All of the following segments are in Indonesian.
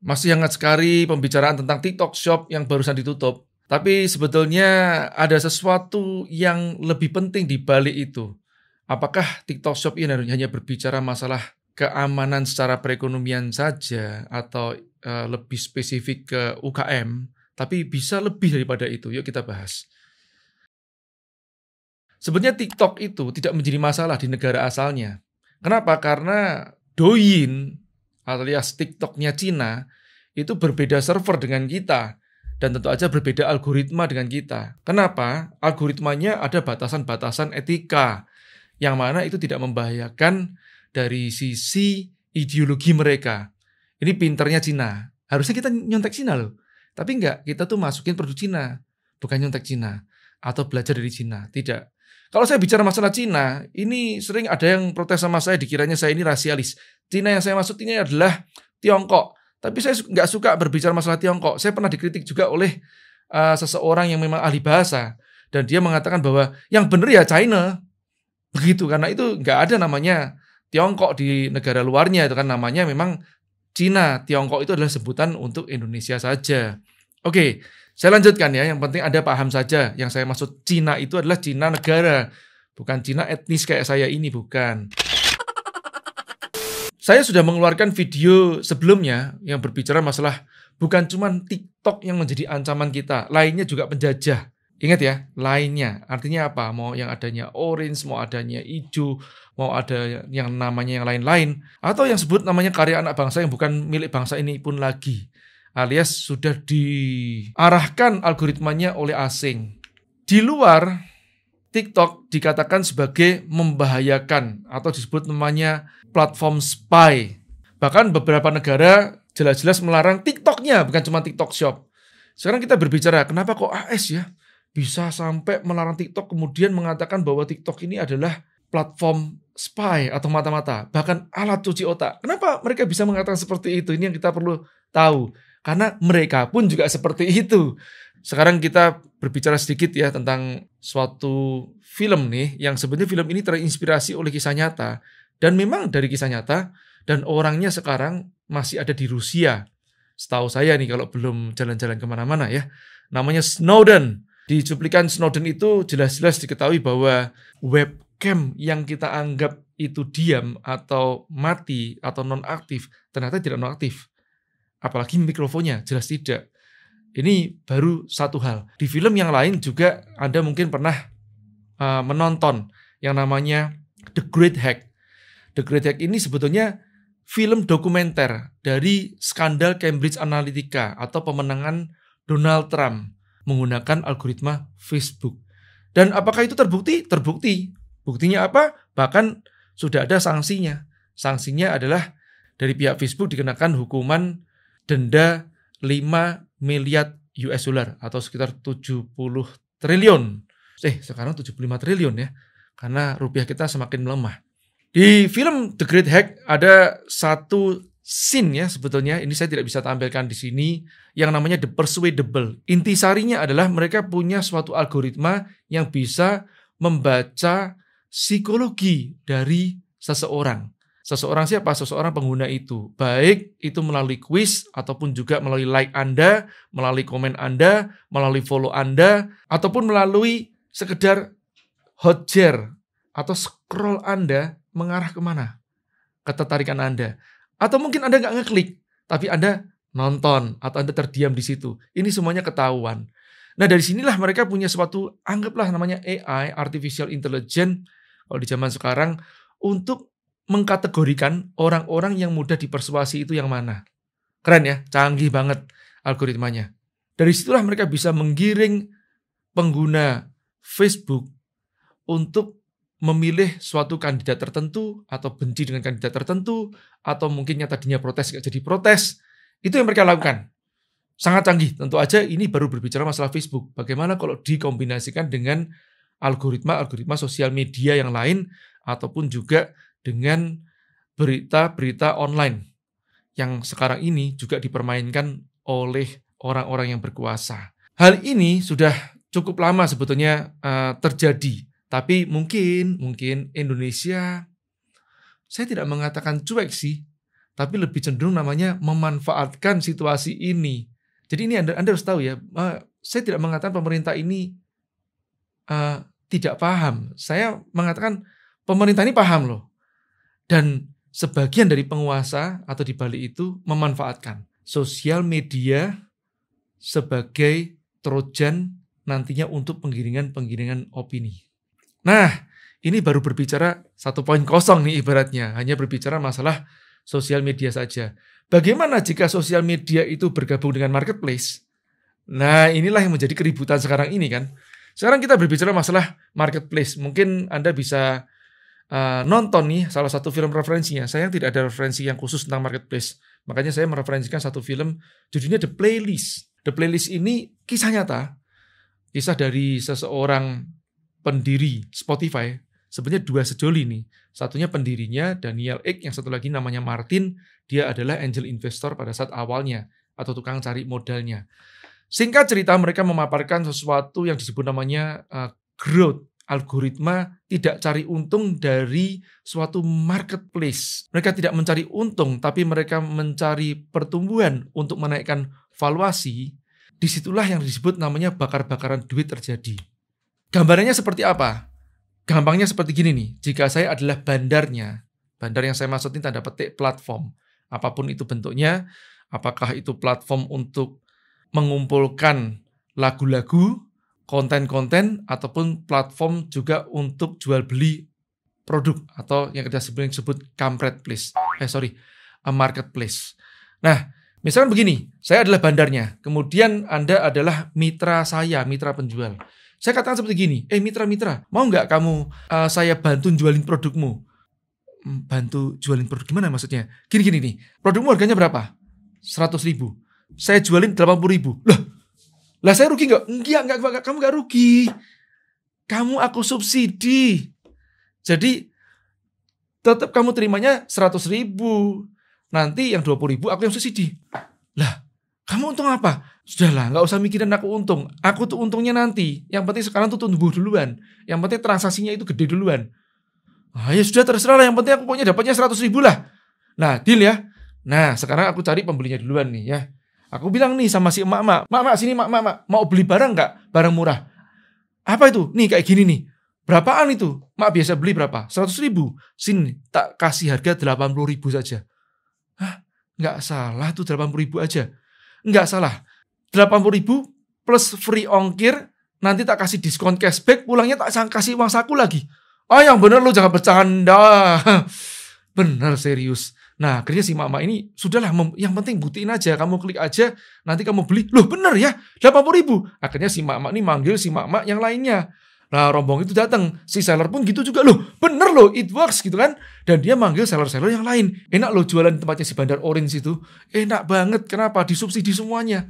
Masih hangat sekali pembicaraan tentang TikTok Shop yang barusan ditutup. Tapi sebetulnya ada sesuatu yang lebih penting di balik itu. Apakah TikTok Shop ini hanya berbicara masalah keamanan secara perekonomian saja atau uh, lebih spesifik ke UKM, tapi bisa lebih daripada itu. Yuk kita bahas. Sebenarnya TikTok itu tidak menjadi masalah di negara asalnya. Kenapa? Karena Douyin alias TikToknya Cina itu berbeda server dengan kita dan tentu aja berbeda algoritma dengan kita. Kenapa? Algoritmanya ada batasan-batasan etika yang mana itu tidak membahayakan dari sisi ideologi mereka. Ini pinternya Cina. Harusnya kita nyontek Cina loh. Tapi enggak, kita tuh masukin produk Cina, bukan nyontek Cina atau belajar dari Cina. Tidak. Kalau saya bicara masalah Cina, ini sering ada yang protes sama saya dikiranya saya ini rasialis. Cina yang saya maksud ini adalah Tiongkok. Tapi saya nggak suka berbicara masalah Tiongkok. Saya pernah dikritik juga oleh uh, seseorang yang memang ahli bahasa dan dia mengatakan bahwa yang benar ya China begitu karena itu nggak ada namanya Tiongkok di negara luarnya itu kan namanya memang Cina. Tiongkok itu adalah sebutan untuk Indonesia saja. Oke, saya lanjutkan ya. Yang penting ada paham saja. Yang saya maksud Cina itu adalah Cina negara, bukan Cina etnis kayak saya ini bukan. Saya sudah mengeluarkan video sebelumnya yang berbicara masalah bukan cuma TikTok yang menjadi ancaman kita, lainnya juga penjajah. Ingat ya, lainnya. Artinya apa? Mau yang adanya orange, mau adanya hijau, mau ada yang namanya yang lain-lain. Atau yang sebut namanya karya anak bangsa yang bukan milik bangsa ini pun lagi. Alias sudah diarahkan algoritmanya oleh asing. Di luar TikTok dikatakan sebagai membahayakan atau disebut namanya platform spy. Bahkan beberapa negara jelas-jelas melarang TikToknya, bukan cuma TikTok Shop. Sekarang kita berbicara, kenapa kok AS ya bisa sampai melarang TikTok kemudian mengatakan bahwa TikTok ini adalah platform spy atau mata-mata, bahkan alat cuci otak. Kenapa mereka bisa mengatakan seperti itu? Ini yang kita perlu tahu. Karena mereka pun juga seperti itu. Sekarang kita berbicara sedikit ya tentang suatu film nih yang sebenarnya film ini terinspirasi oleh kisah nyata dan memang dari kisah nyata dan orangnya sekarang masih ada di Rusia. Setahu saya nih kalau belum jalan-jalan kemana-mana ya. Namanya Snowden. Di cuplikan Snowden itu jelas-jelas diketahui bahwa webcam yang kita anggap itu diam atau mati atau nonaktif ternyata tidak nonaktif. Apalagi mikrofonnya jelas tidak. Ini baru satu hal. Di film yang lain juga Anda mungkin pernah uh, menonton yang namanya The Great Hack. The Great Hack ini sebetulnya film dokumenter dari skandal Cambridge Analytica atau pemenangan Donald Trump menggunakan algoritma Facebook. Dan apakah itu terbukti? Terbukti. Buktinya apa? Bahkan sudah ada sanksinya. Sanksinya adalah dari pihak Facebook dikenakan hukuman denda 5 miliar US dollar atau sekitar 70 triliun. Eh, sekarang 75 triliun ya. Karena rupiah kita semakin melemah. Di film The Great Hack ada satu scene ya sebetulnya ini saya tidak bisa tampilkan di sini yang namanya the persuadable. Intisarinya adalah mereka punya suatu algoritma yang bisa membaca psikologi dari seseorang. Seseorang siapa? Seseorang pengguna itu. Baik itu melalui quiz ataupun juga melalui like Anda, melalui komen Anda, melalui follow Anda, ataupun melalui sekedar hot share atau scroll Anda mengarah kemana? Ketertarikan Anda. Atau mungkin Anda nggak ngeklik, tapi Anda nonton atau Anda terdiam di situ. Ini semuanya ketahuan. Nah dari sinilah mereka punya suatu, anggaplah namanya AI, Artificial Intelligence, kalau di zaman sekarang, untuk mengkategorikan orang-orang yang mudah dipersuasi itu yang mana. Keren ya, canggih banget algoritmanya. Dari situlah mereka bisa menggiring pengguna Facebook untuk memilih suatu kandidat tertentu atau benci dengan kandidat tertentu atau mungkin tadinya protes nggak jadi protes. Itu yang mereka lakukan. Sangat canggih. Tentu aja ini baru berbicara masalah Facebook. Bagaimana kalau dikombinasikan dengan algoritma-algoritma sosial media yang lain ataupun juga dengan berita-berita online yang sekarang ini juga dipermainkan oleh orang-orang yang berkuasa. Hal ini sudah cukup lama sebetulnya uh, terjadi, tapi mungkin mungkin Indonesia saya tidak mengatakan cuek sih, tapi lebih cenderung namanya memanfaatkan situasi ini. Jadi ini Anda, anda harus tahu ya, uh, saya tidak mengatakan pemerintah ini uh, tidak paham. Saya mengatakan pemerintah ini paham loh. Dan sebagian dari penguasa atau di balik itu memanfaatkan sosial media sebagai trojan nantinya untuk penggiringan-penggiringan opini. Nah, ini baru berbicara satu poin kosong nih ibaratnya, hanya berbicara masalah sosial media saja. Bagaimana jika sosial media itu bergabung dengan marketplace? Nah, inilah yang menjadi keributan sekarang ini kan. Sekarang kita berbicara masalah marketplace. Mungkin Anda bisa Eh, nonton nih salah satu film referensinya. yang tidak ada referensi yang khusus tentang marketplace. Makanya saya mereferensikan satu film judulnya The Playlist. The Playlist ini kisah nyata. Kisah dari seseorang pendiri Spotify. Sebenarnya dua sejoli nih. Satunya pendirinya Daniel Ek, yang satu lagi namanya Martin. Dia adalah angel investor pada saat awalnya atau tukang cari modalnya. Singkat cerita mereka memaparkan sesuatu yang disebut namanya uh, growth algoritma tidak cari untung dari suatu marketplace. Mereka tidak mencari untung, tapi mereka mencari pertumbuhan untuk menaikkan valuasi. Disitulah yang disebut namanya bakar-bakaran duit terjadi. Gambarannya seperti apa? Gampangnya seperti gini nih, jika saya adalah bandarnya, bandar yang saya maksud ini tanda petik platform, apapun itu bentuknya, apakah itu platform untuk mengumpulkan lagu-lagu konten-konten ataupun platform juga untuk jual beli produk atau yang kita sebelumnya disebut kampret place Eh sorry, a eh, marketplace. Nah, misalkan begini, saya adalah bandarnya, kemudian Anda adalah mitra saya, mitra penjual. Saya katakan seperti gini, eh mitra-mitra, mau nggak kamu uh, saya bantu jualin produkmu? Hmm, bantu jualin produk gimana maksudnya? Gini-gini nih, produkmu harganya berapa? seratus ribu. Saya jualin delapan puluh ribu. Loh, lah saya rugi nggak? Enggak, enggak, enggak, kamu nggak rugi. Kamu aku subsidi. Jadi tetap kamu terimanya 100 ribu. Nanti yang 20 ribu aku yang subsidi. Lah, kamu untung apa? Sudahlah, nggak usah mikirin aku untung. Aku tuh untungnya nanti. Yang penting sekarang tuh tumbuh duluan. Yang penting transaksinya itu gede duluan. Ah, ya sudah terserah lah. Yang penting aku pokoknya dapatnya 100 ribu lah. Nah, deal ya. Nah, sekarang aku cari pembelinya duluan nih ya. Aku bilang nih sama si emak-emak, emak-emak sini emak-emak mau beli barang nggak? Barang murah." Apa itu? Nih kayak gini nih. Berapaan itu? Mak biasa beli berapa? 100 ribu. Sini, tak kasih harga 80 ribu saja. Hah? Nggak salah tuh 80 ribu aja. Nggak salah. 80 ribu plus free ongkir, nanti tak kasih diskon cashback, pulangnya tak kasih uang saku lagi. Oh, yang bener lu jangan bercanda. bener, serius. Nah, akhirnya si mama ini sudahlah yang penting buktiin aja, kamu klik aja, nanti kamu beli. Loh, bener ya? 80 ribu. Akhirnya si mama ini manggil si mama yang lainnya. Nah, rombong itu datang. Si seller pun gitu juga. Loh, bener loh, it works gitu kan. Dan dia manggil seller-seller yang lain. Enak loh jualan tempatnya si Bandar Orange itu. Enak banget. Kenapa? Disubsidi semuanya.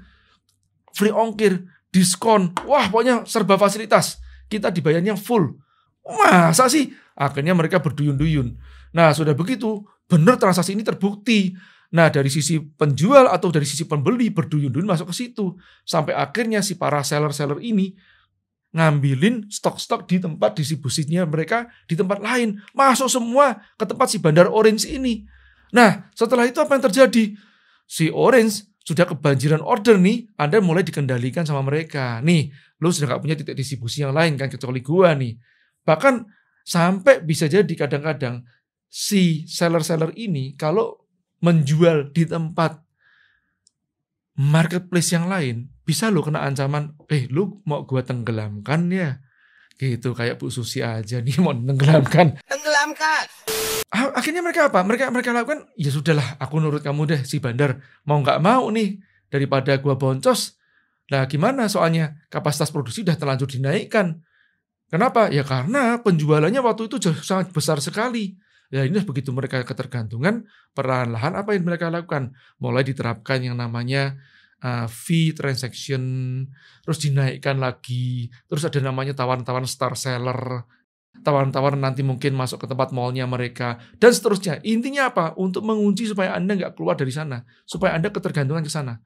Free ongkir, diskon. Wah, pokoknya serba fasilitas. Kita dibayarnya full. Masa sih? Akhirnya mereka berduyun-duyun. Nah, sudah begitu, benar transaksi ini terbukti. Nah, dari sisi penjual atau dari sisi pembeli berduyun-duyun masuk ke situ sampai akhirnya si para seller-seller ini ngambilin stok-stok di tempat distribusinya mereka di tempat lain, masuk semua ke tempat si bandar Orange ini. Nah, setelah itu apa yang terjadi? Si Orange sudah kebanjiran order nih, Anda mulai dikendalikan sama mereka. Nih, lu sudah gak punya titik distribusi yang lain kan kecuali gua nih. Bahkan sampai bisa jadi kadang-kadang si seller-seller ini kalau menjual di tempat marketplace yang lain bisa lo kena ancaman eh lu mau gua tenggelamkan ya gitu kayak Bu Susi aja nih mau tenggelamkan tenggelamkan ah, akhirnya mereka apa mereka mereka lakukan ya sudahlah aku nurut kamu deh si bandar mau nggak mau nih daripada gua boncos nah gimana soalnya kapasitas produksi udah terlanjur dinaikkan kenapa ya karena penjualannya waktu itu sangat besar sekali Ya ini begitu mereka ketergantungan, perlahan-lahan apa yang mereka lakukan? Mulai diterapkan yang namanya uh, fee transaction, terus dinaikkan lagi, terus ada namanya tawaran-tawaran star seller, tawaran-tawaran nanti mungkin masuk ke tempat mallnya mereka, dan seterusnya. Intinya apa? Untuk mengunci supaya Anda nggak keluar dari sana, supaya Anda ketergantungan ke sana.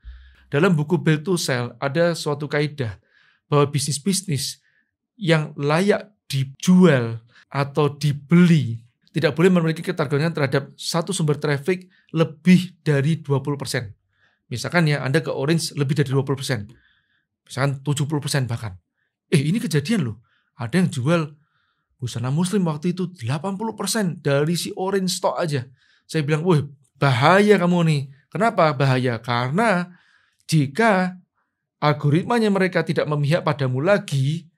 Dalam buku Build to Sell ada suatu kaidah bahwa bisnis-bisnis yang layak dijual atau dibeli tidak boleh memiliki ketergantungan terhadap satu sumber traffic lebih dari 20%. Misalkan ya Anda ke Orange lebih dari 20%. Misalkan 70% bahkan. Eh ini kejadian loh. Ada yang jual busana muslim waktu itu 80% dari si Orange stock aja. Saya bilang, wah bahaya kamu nih. Kenapa bahaya? Karena jika algoritmanya mereka tidak memihak padamu lagi,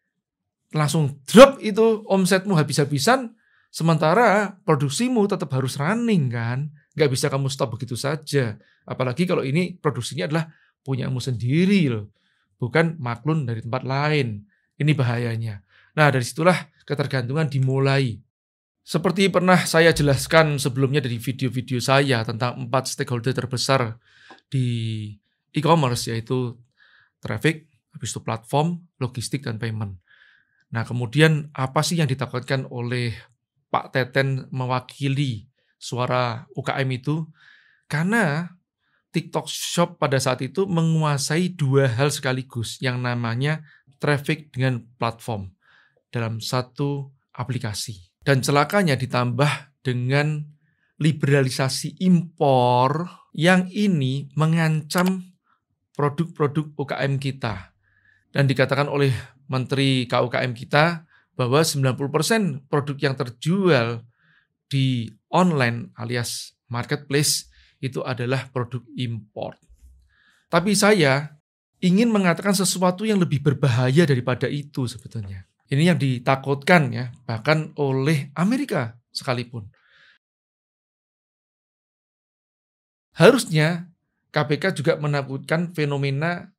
langsung drop itu omsetmu habis-habisan, Sementara produksimu tetap harus running kan, nggak bisa kamu stop begitu saja. Apalagi kalau ini produksinya adalah punyamu sendiri loh, bukan maklun dari tempat lain. Ini bahayanya. Nah dari situlah ketergantungan dimulai. Seperti pernah saya jelaskan sebelumnya dari video-video saya tentang empat stakeholder terbesar di e-commerce yaitu traffic, habis itu platform, logistik, dan payment. Nah kemudian apa sih yang ditakutkan oleh Pak Teten mewakili suara UKM itu karena TikTok Shop pada saat itu menguasai dua hal sekaligus yang namanya traffic dengan platform dalam satu aplikasi. Dan celakanya ditambah dengan liberalisasi impor yang ini mengancam produk-produk UKM kita. Dan dikatakan oleh Menteri KUKM kita, bahwa 90% produk yang terjual di online alias marketplace itu adalah produk import. Tapi saya ingin mengatakan sesuatu yang lebih berbahaya daripada itu sebetulnya. Ini yang ditakutkan ya, bahkan oleh Amerika sekalipun. Harusnya KPK juga menakutkan fenomena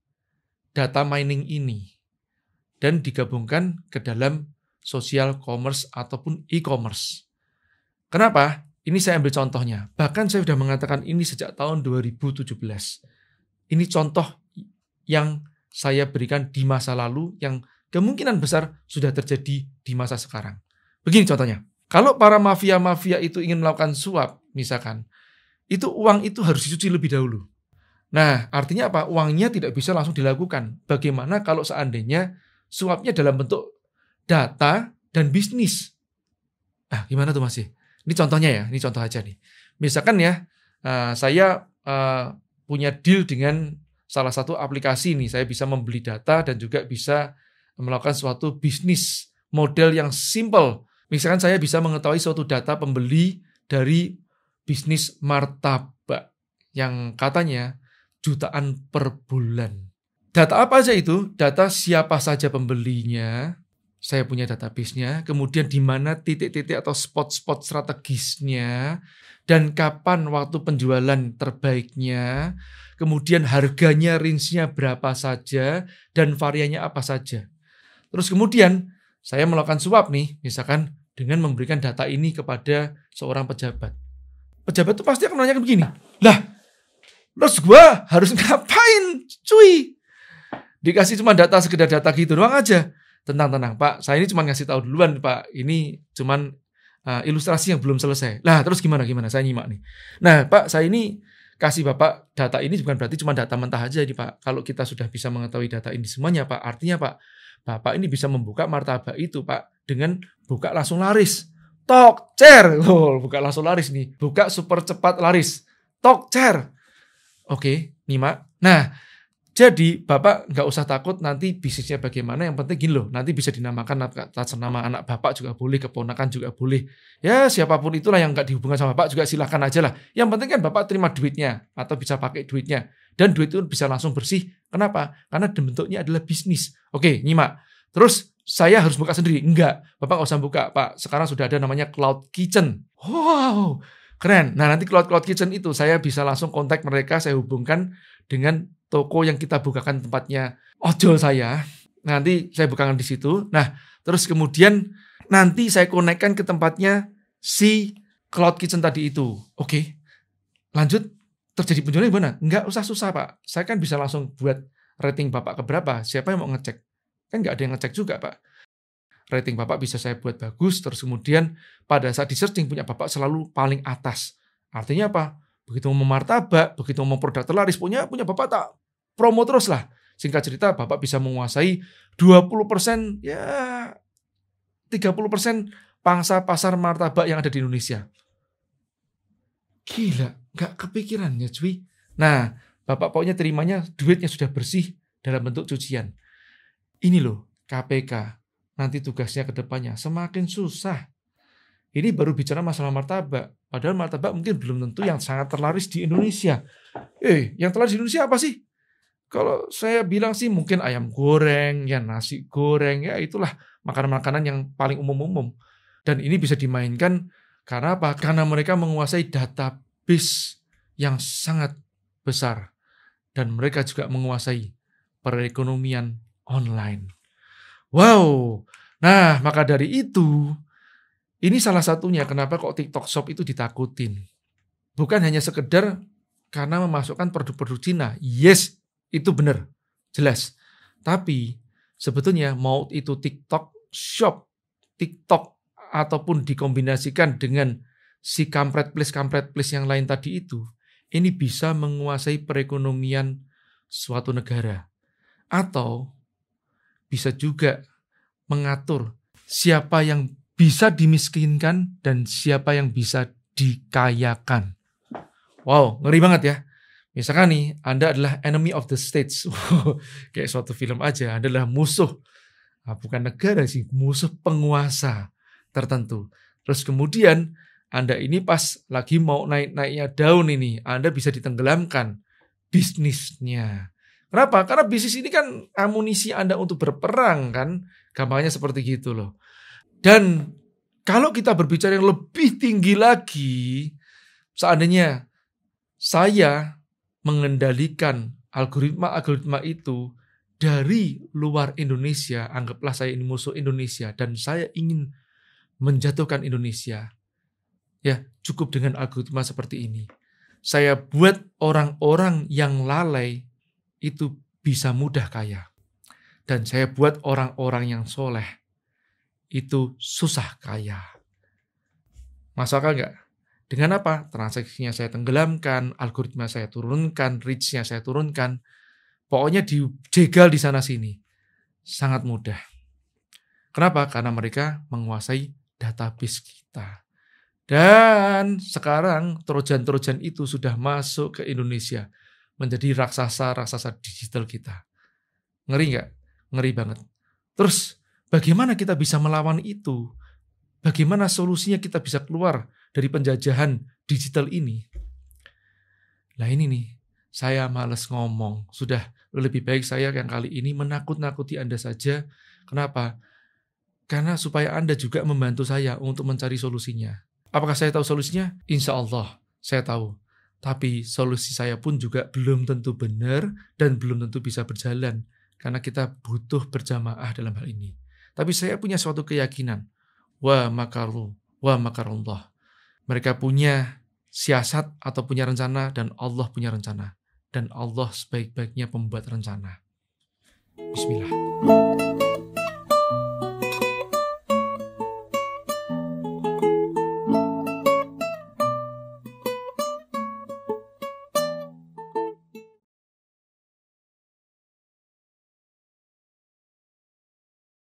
data mining ini dan digabungkan ke dalam Sosial, commerce ataupun e-commerce. Kenapa? Ini saya ambil contohnya. Bahkan saya sudah mengatakan ini sejak tahun 2017. Ini contoh yang saya berikan di masa lalu yang kemungkinan besar sudah terjadi di masa sekarang. Begini contohnya. Kalau para mafia-mafia itu ingin melakukan suap, misalkan, itu uang itu harus dicuci lebih dahulu. Nah, artinya apa? Uangnya tidak bisa langsung dilakukan. Bagaimana kalau seandainya suapnya dalam bentuk data, dan bisnis. Nah, gimana tuh masih? Ini contohnya ya, ini contoh aja nih. Misalkan ya, eh, saya eh, punya deal dengan salah satu aplikasi nih, saya bisa membeli data dan juga bisa melakukan suatu bisnis model yang simple. Misalkan saya bisa mengetahui suatu data pembeli dari bisnis martabak yang katanya jutaan per bulan. Data apa aja itu? Data siapa saja pembelinya, saya punya database-nya, kemudian di mana titik-titik atau spot-spot strategisnya, dan kapan waktu penjualan terbaiknya, kemudian harganya, range-nya berapa saja, dan variannya apa saja. Terus kemudian saya melakukan suap nih, misalkan dengan memberikan data ini kepada seorang pejabat. Pejabat itu pasti akan menanyakan begini, lah, terus gue harus ngapain, cuy? Dikasih cuma data, sekedar data gitu doang aja tentang tenang Pak saya ini cuma ngasih tahu duluan Pak ini cuma uh, eh, ilustrasi yang belum selesai nah terus gimana gimana saya nyimak nih nah Pak saya ini kasih Bapak data ini bukan berarti cuma data mentah aja nih Pak kalau kita sudah bisa mengetahui data ini semuanya Pak artinya Pak Bapak ini bisa membuka martabak itu Pak dengan buka langsung laris Tok cer oh, buka langsung laris nih, buka super cepat laris. Tok cer Oke, okay, pak Nah, jadi bapak nggak usah takut nanti bisnisnya bagaimana. Yang penting gini loh, nanti bisa dinamakan atas nama anak bapak juga boleh, keponakan juga boleh. Ya siapapun itulah yang nggak dihubungkan sama bapak juga silahkan aja lah. Yang penting kan bapak terima duitnya atau bisa pakai duitnya. Dan duit itu bisa langsung bersih. Kenapa? Karena bentuknya adalah bisnis. Oke, nyimak. Terus saya harus buka sendiri? Enggak. Bapak nggak usah buka, Pak. Sekarang sudah ada namanya Cloud Kitchen. Wow, keren. Nah nanti Cloud Cloud Kitchen itu saya bisa langsung kontak mereka, saya hubungkan dengan toko yang kita bukakan tempatnya ojol saya. Nanti saya bukakan di situ. Nah, terus kemudian nanti saya konekkan ke tempatnya si cloud kitchen tadi itu. Oke. Lanjut terjadi penjualan gimana? Enggak usah susah, Pak. Saya kan bisa langsung buat rating Bapak ke berapa? Siapa yang mau ngecek? Kan enggak ada yang ngecek juga, Pak. Rating Bapak bisa saya buat bagus terus kemudian pada saat di searching punya Bapak selalu paling atas. Artinya apa? begitu mau martabak, begitu mau produk terlaris punya punya bapak tak promo terus lah. Singkat cerita bapak bisa menguasai 20% ya 30% pangsa pasar martabak yang ada di Indonesia. Gila, nggak kepikirannya cuy. Nah, bapak pokoknya terimanya duitnya sudah bersih dalam bentuk cucian. Ini loh KPK nanti tugasnya ke depannya semakin susah. Ini baru bicara masalah martabak. Padahal martabak mungkin belum tentu yang sangat terlaris di Indonesia. Eh, yang terlaris di Indonesia apa sih? Kalau saya bilang sih mungkin ayam goreng, ya nasi goreng, ya itulah makanan-makanan yang paling umum-umum. Dan ini bisa dimainkan karena apa? Karena mereka menguasai database yang sangat besar. Dan mereka juga menguasai perekonomian online. Wow. Nah, maka dari itu ini salah satunya kenapa kok TikTok Shop itu ditakutin. Bukan hanya sekedar karena memasukkan produk-produk Cina. Yes, itu benar. Jelas. Tapi sebetulnya mau itu TikTok Shop, TikTok ataupun dikombinasikan dengan si kampret plus kampret plus yang lain tadi itu, ini bisa menguasai perekonomian suatu negara. Atau bisa juga mengatur siapa yang bisa dimiskinkan dan siapa yang bisa dikayakan. Wow, ngeri banget ya. Misalkan nih, Anda adalah enemy of the states. Kayak suatu film aja, Anda adalah musuh. Nah, bukan negara sih, musuh penguasa tertentu. Terus kemudian, Anda ini pas lagi mau naik-naiknya daun ini, Anda bisa ditenggelamkan bisnisnya. Kenapa? Karena bisnis ini kan amunisi Anda untuk berperang kan. Gampangnya seperti gitu loh. Dan kalau kita berbicara yang lebih tinggi lagi, seandainya saya mengendalikan algoritma-algoritma itu dari luar Indonesia, anggaplah saya ini musuh Indonesia dan saya ingin menjatuhkan Indonesia. Ya, cukup dengan algoritma seperti ini. Saya buat orang-orang yang lalai itu bisa mudah kaya. Dan saya buat orang-orang yang soleh itu susah kaya. Masuk akal nggak? Dengan apa? Transaksinya saya tenggelamkan, algoritma saya turunkan, reach-nya saya turunkan. Pokoknya dijegal di sana-sini. Sangat mudah. Kenapa? Karena mereka menguasai database kita. Dan sekarang trojan-trojan itu sudah masuk ke Indonesia menjadi raksasa-raksasa digital kita. Ngeri nggak? Ngeri banget. Terus Bagaimana kita bisa melawan itu? Bagaimana solusinya kita bisa keluar dari penjajahan digital ini? Nah ini nih, saya males ngomong. Sudah lebih baik saya yang kali ini menakut-nakuti Anda saja. Kenapa? Karena supaya Anda juga membantu saya untuk mencari solusinya. Apakah saya tahu solusinya? Insya Allah, saya tahu. Tapi solusi saya pun juga belum tentu benar dan belum tentu bisa berjalan. Karena kita butuh berjamaah dalam hal ini. Tapi saya punya suatu keyakinan. Wa makaru, wa makarullah. Mereka punya siasat atau punya rencana dan Allah punya rencana. Dan Allah sebaik-baiknya pembuat rencana. Bismillah.